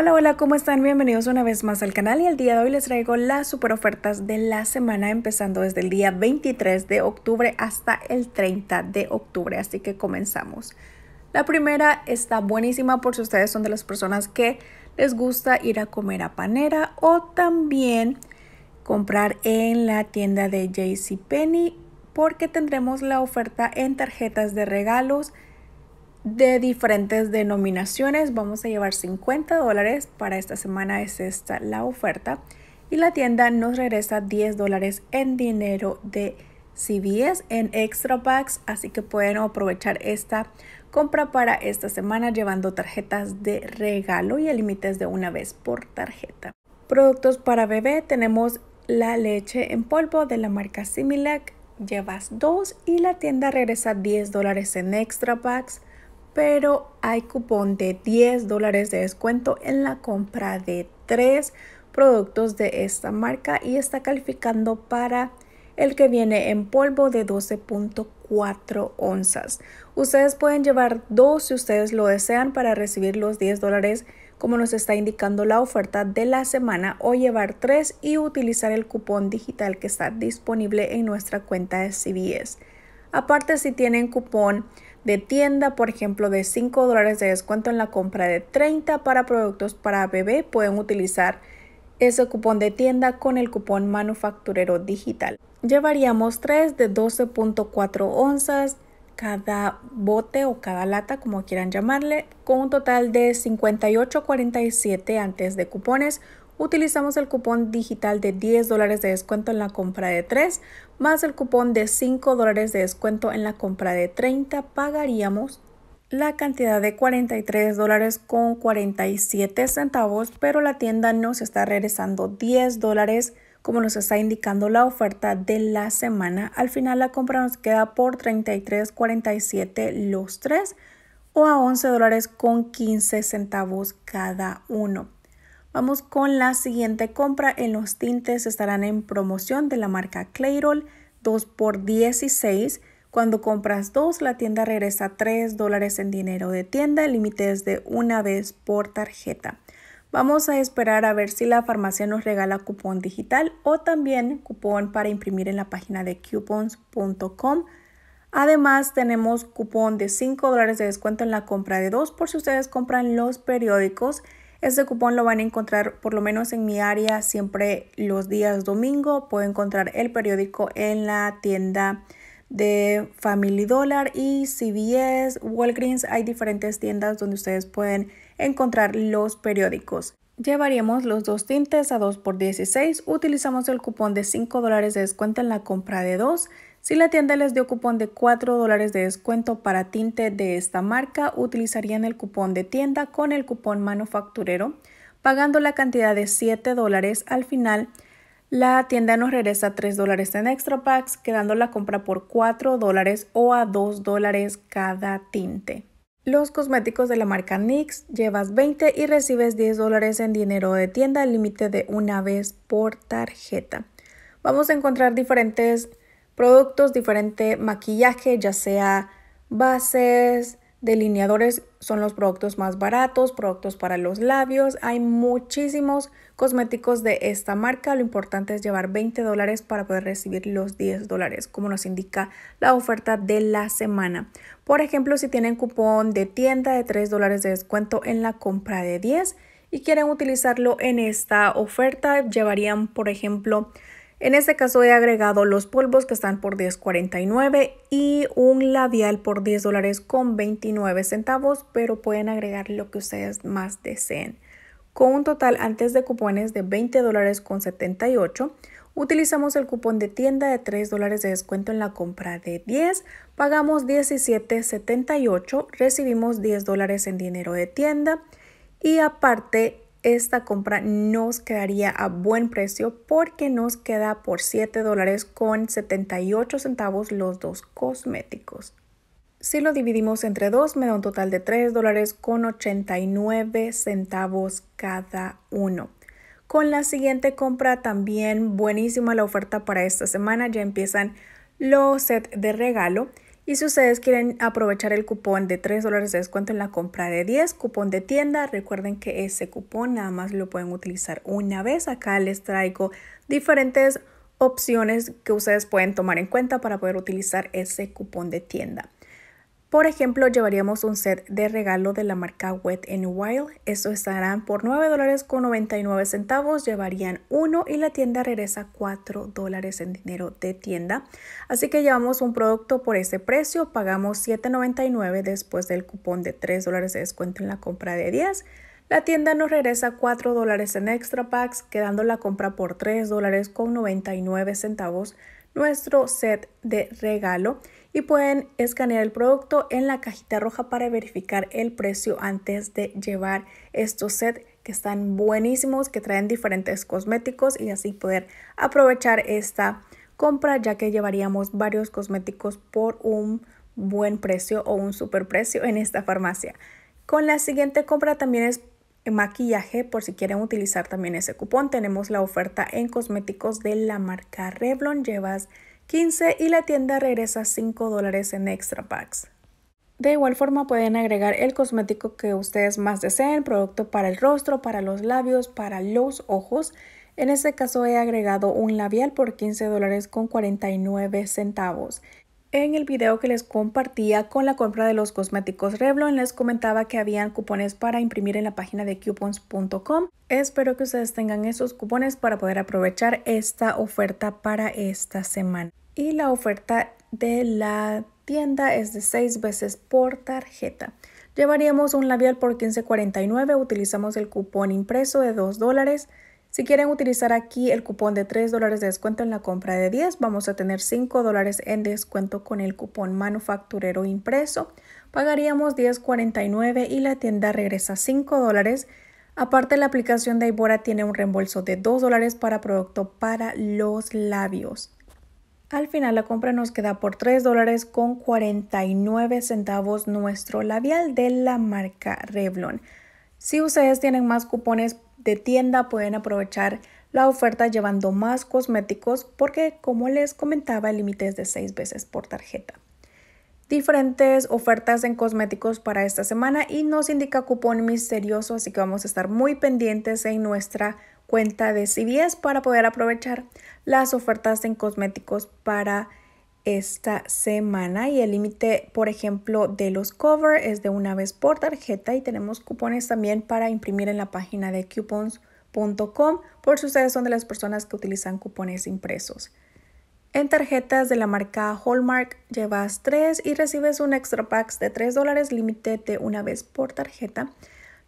Hola, hola, ¿cómo están? Bienvenidos una vez más al canal y el día de hoy les traigo las super ofertas de la semana empezando desde el día 23 de octubre hasta el 30 de octubre, así que comenzamos. La primera está buenísima por si ustedes son de las personas que les gusta ir a comer a panera o también comprar en la tienda de JCPenney porque tendremos la oferta en tarjetas de regalos de diferentes denominaciones. Vamos a llevar 50 dólares. Para esta semana es esta la oferta. Y la tienda nos regresa 10 dólares en dinero de CVS en extra packs. Así que pueden aprovechar esta compra para esta semana llevando tarjetas de regalo y el límite es de una vez por tarjeta. Productos para bebé tenemos la leche en polvo de la marca Similac. Llevas dos y la tienda regresa 10 dólares en extra packs pero hay cupón de 10 dólares de descuento en la compra de 3 productos de esta marca y está calificando para el que viene en polvo de 12.4 onzas. Ustedes pueden llevar dos si ustedes lo desean para recibir los 10 dólares como nos está indicando la oferta de la semana o llevar tres y utilizar el cupón digital que está disponible en nuestra cuenta de CBS. Aparte si tienen cupón de tienda, por ejemplo, de 5 dólares de descuento en la compra de 30 para productos para bebé, pueden utilizar ese cupón de tienda con el cupón manufacturero digital. Llevaríamos 3 de 12.4 onzas cada bote o cada lata, como quieran llamarle, con un total de 58.47 antes de cupones, utilizamos el cupón digital de 10 dólares de descuento en la compra de 3, más el cupón de 5 dólares de descuento en la compra de 30, pagaríamos la cantidad de 43 con 47 centavos, pero la tienda nos está regresando 10 dólares como nos está indicando la oferta de la semana. Al final la compra nos queda por 33.47 los 3 o a 11 dólares con 15 centavos cada uno. Vamos con la siguiente compra. En los tintes estarán en promoción de la marca Clairol 2 por 16. Cuando compras dos, la tienda regresa 3 dólares en dinero de tienda. El límite es de una vez por tarjeta. Vamos a esperar a ver si la farmacia nos regala cupón digital o también cupón para imprimir en la página de coupons.com. Además, tenemos cupón de 5 dólares de descuento en la compra de dos por si ustedes compran los periódicos. Este cupón lo van a encontrar por lo menos en mi área siempre los días domingo. Pueden encontrar el periódico en la tienda de Family Dollar y CVS, Walgreens. Hay diferentes tiendas donde ustedes pueden encontrar los periódicos. Llevaríamos los dos tintes a 2 por 16. Utilizamos el cupón de 5 dólares de descuento en la compra de dos. Si la tienda les dio cupón de 4 dólares de descuento para tinte de esta marca, utilizarían el cupón de tienda con el cupón manufacturero, pagando la cantidad de 7 dólares. Al final, la tienda nos regresa 3 dólares en extra packs, quedando la compra por 4 dólares o a 2 dólares cada tinte. Los cosméticos de la marca NYX llevas 20 y recibes 10 dólares en dinero de tienda, límite de una vez por tarjeta. Vamos a encontrar diferentes productos, diferente maquillaje, ya sea bases, delineadores son los productos más baratos, productos para los labios. Hay muchísimos cosméticos de esta marca. Lo importante es llevar 20 dólares para poder recibir los 10 dólares, como nos indica la oferta de la semana. Por ejemplo, si tienen cupón de tienda de 3 dólares de descuento en la compra de 10 y quieren utilizarlo en esta oferta, llevarían, por ejemplo, en este caso he agregado los polvos que están por 10.49 y un labial por 10 con 29 centavos, pero pueden agregar lo que ustedes más deseen. Con un total antes de cupones de 20 con 78, utilizamos el cupón de tienda de 3 de descuento en la compra de 10, pagamos 17.78, recibimos 10 en dinero de tienda y aparte esta compra nos quedaría a buen precio porque nos queda por 7 dólares con 78 centavos los dos cosméticos. Si lo dividimos entre dos, me da un total de 3 dólares con 89 centavos cada uno. Con la siguiente compra también buenísima la oferta para esta semana. Ya empiezan los sets de regalo. Y si ustedes quieren aprovechar el cupón de 3 dólares de descuento en la compra de 10, cupón de tienda, recuerden que ese cupón nada más lo pueden utilizar una vez. Acá les traigo diferentes opciones que ustedes pueden tomar en cuenta para poder utilizar ese cupón de tienda. Por ejemplo, llevaríamos un set de regalo de la marca Wet n Wild. Eso estarán por $9.99, dólares con centavos. Llevarían uno y la tienda regresa 4 dólares en dinero de tienda. Así que llevamos un producto por ese precio. Pagamos 7.99 después del cupón de 3 dólares de descuento en la compra de 10. La tienda nos regresa 4 dólares en extra packs, quedando la compra por $3.99 dólares con centavos. Nuestro set de regalo y pueden escanear el producto en la cajita roja para verificar el precio antes de llevar estos sets que están buenísimos, que traen diferentes cosméticos y así poder aprovechar esta compra ya que llevaríamos varios cosméticos por un buen precio o un super precio en esta farmacia. Con la siguiente compra también es maquillaje por si quieren utilizar también ese cupón tenemos la oferta en cosméticos de la marca Revlon llevas 15 y la tienda regresa 5 dólares en extra packs. De igual forma pueden agregar el cosmético que ustedes más deseen, producto para el rostro, para los labios, para los ojos. En este caso he agregado un labial por 15 dólares con 49 centavos. En el video que les compartía con la compra de los cosméticos Revlon les comentaba que habían cupones para imprimir en la página de coupons.com. Espero que ustedes tengan esos cupones para poder aprovechar esta oferta para esta semana. Y la oferta de la tienda es de 6 veces por tarjeta. Llevaríamos un labial por $15.49, utilizamos el cupón impreso de 2 dólares si quieren utilizar aquí el cupón de 3 dólares de descuento en la compra de 10, vamos a tener 5 dólares en descuento con el cupón manufacturero impreso. Pagaríamos 10.49 y la tienda regresa 5 dólares. Aparte, la aplicación de Ibora tiene un reembolso de 2 dólares para producto para los labios. Al final la compra nos queda por 3 dólares con 49 centavos nuestro labial de la marca Revlon. Si ustedes tienen más cupones de tienda pueden aprovechar la oferta llevando más cosméticos porque, como les comentaba, el límite es de 6 veces por tarjeta. Diferentes ofertas en cosméticos para esta semana y nos indica cupón misterioso, así que vamos a estar muy pendientes en nuestra cuenta de CBS para poder aprovechar las ofertas en cosméticos para esta semana y el límite, por ejemplo, de los covers es de una vez por tarjeta y tenemos cupones también para imprimir en la página de coupons.com por si ustedes son de las personas que utilizan cupones impresos. En tarjetas de la marca Hallmark llevas tres y recibes un extra pack de 3 dólares límite de una vez por tarjeta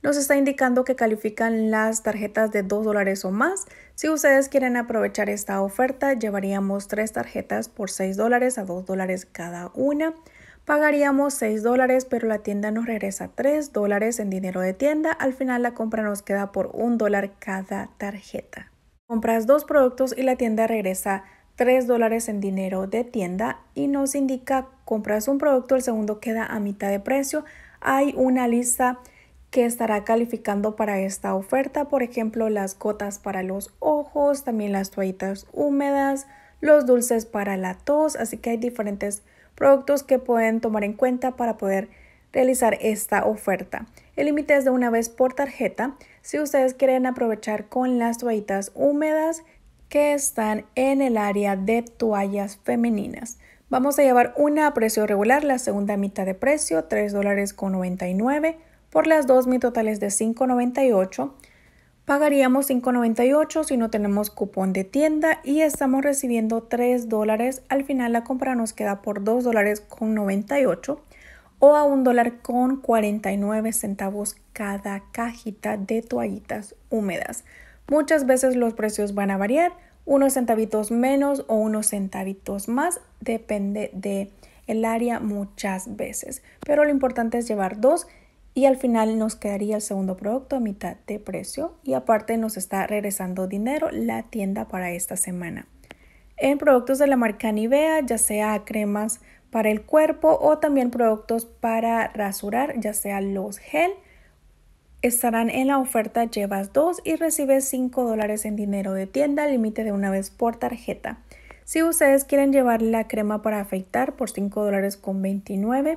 nos está indicando que califican las tarjetas de 2 dólares o más. Si ustedes quieren aprovechar esta oferta, llevaríamos tres tarjetas por 6 dólares a 2 dólares cada una. Pagaríamos 6 dólares, pero la tienda nos regresa 3 dólares en dinero de tienda. Al final la compra nos queda por 1 dólar cada tarjeta. Compras dos productos y la tienda regresa 3 dólares en dinero de tienda y nos indica compras un producto, el segundo queda a mitad de precio. Hay una lista que estará calificando para esta oferta, por ejemplo, las gotas para los ojos, también las toallitas húmedas, los dulces para la tos, así que hay diferentes productos que pueden tomar en cuenta para poder realizar esta oferta. El límite es de una vez por tarjeta. Si ustedes quieren aprovechar con las toallitas húmedas que están en el área de toallas femeninas. Vamos a llevar una a precio regular, la segunda mitad de precio, $3.99 por las dos, mi total es de 5.98. Pagaríamos 5.98 si no tenemos cupón de tienda y estamos recibiendo 3 dólares. Al final la compra nos queda por $2.98 o a $1.49 centavos cada cajita de toallitas húmedas. Muchas veces los precios van a variar, unos centavitos menos o unos centavitos más, depende de el área muchas veces, pero lo importante es llevar dos y al final nos quedaría el segundo producto a mitad de precio y aparte nos está regresando dinero la tienda para esta semana. En productos de la marca Nivea, ya sea cremas para el cuerpo o también productos para rasurar, ya sea los gel, estarán en la oferta llevas dos y recibes 5 dólares en dinero de tienda, límite de una vez por tarjeta. Si ustedes quieren llevar la crema para afeitar por 5 dólares con 29,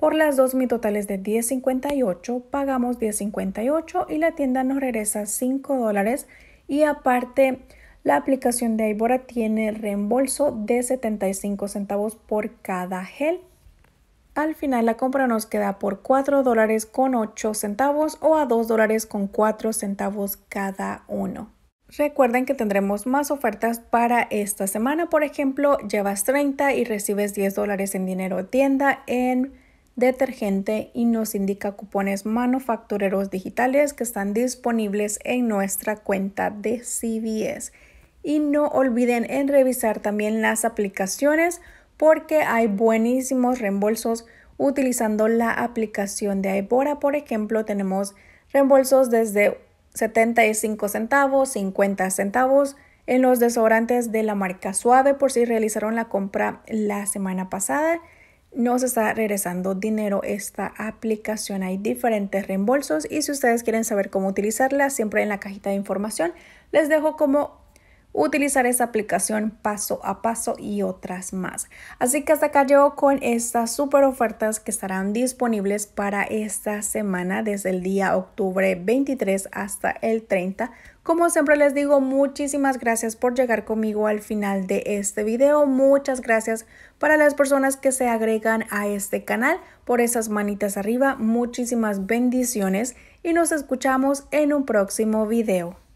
por las dos mi total de 10.58, pagamos 10.58 y la tienda nos regresa 5 y aparte la aplicación de Aibora tiene reembolso de 75 centavos por cada gel. Al final la compra nos queda por 4 con 8 centavos o a 2 con 4 centavos cada uno. Recuerden que tendremos más ofertas para esta semana. Por ejemplo, llevas 30 y recibes 10 dólares en dinero tienda en detergente y nos indica cupones manufactureros digitales que están disponibles en nuestra cuenta de CVS. Y no olviden en revisar también las aplicaciones porque hay buenísimos reembolsos utilizando la aplicación de Ibora. Por ejemplo, tenemos reembolsos desde 75 centavos, 50 centavos en los desodorantes de la marca Suave por si realizaron la compra la semana pasada nos está regresando dinero esta aplicación. Hay diferentes reembolsos y si ustedes quieren saber cómo utilizarla, siempre en la cajita de información les dejo como utilizar esa aplicación paso a paso y otras más. Así que hasta acá llego con estas super ofertas que estarán disponibles para esta semana desde el día octubre 23 hasta el 30. Como siempre les digo, muchísimas gracias por llegar conmigo al final de este video. Muchas gracias para las personas que se agregan a este canal por esas manitas arriba. Muchísimas bendiciones y nos escuchamos en un próximo video.